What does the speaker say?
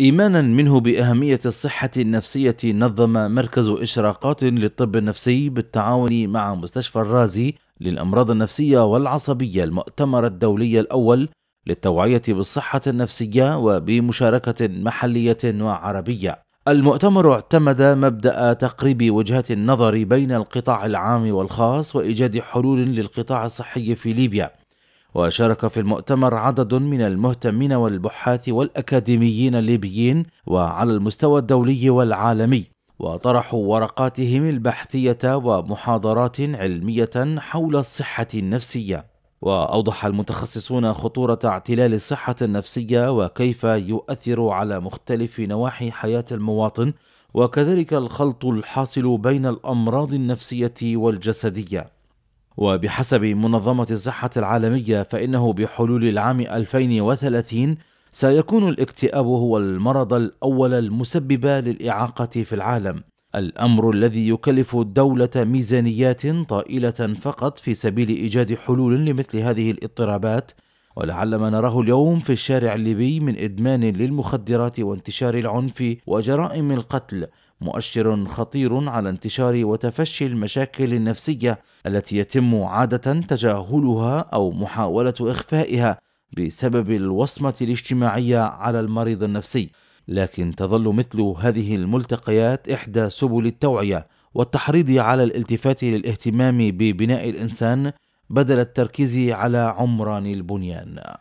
إيمانا منه بأهمية الصحة النفسية نظم مركز إشراقات للطب النفسي بالتعاون مع مستشفى الرازي للأمراض النفسية والعصبية المؤتمر الدولي الأول للتوعية بالصحة النفسية وبمشاركة محلية وعربية. المؤتمر اعتمد مبدأ تقريب وجهات النظر بين القطاع العام والخاص وإيجاد حلول للقطاع الصحي في ليبيا. وشارك في المؤتمر عدد من المهتمين والبحاث والأكاديميين الليبيين وعلى المستوى الدولي والعالمي وطرحوا ورقاتهم البحثية ومحاضرات علمية حول الصحة النفسية وأوضح المتخصصون خطورة اعتلال الصحة النفسية وكيف يؤثر على مختلف نواحي حياة المواطن وكذلك الخلط الحاصل بين الأمراض النفسية والجسدية وبحسب منظمة الصحة العالمية فإنه بحلول العام 2030 سيكون الاكتئاب هو المرض الأول المسبب للإعاقة في العالم الأمر الذي يكلف الدولة ميزانيات طائلة فقط في سبيل إيجاد حلول لمثل هذه الاضطرابات ولعل ما نراه اليوم في الشارع الليبي من إدمان للمخدرات وانتشار العنف وجرائم القتل مؤشر خطير على انتشار وتفشي المشاكل النفسيه التي يتم عاده تجاهلها او محاوله اخفائها بسبب الوصمه الاجتماعيه على المريض النفسي لكن تظل مثل هذه الملتقيات احدى سبل التوعيه والتحريض على الالتفات للاهتمام ببناء الانسان بدل التركيز على عمران البنيان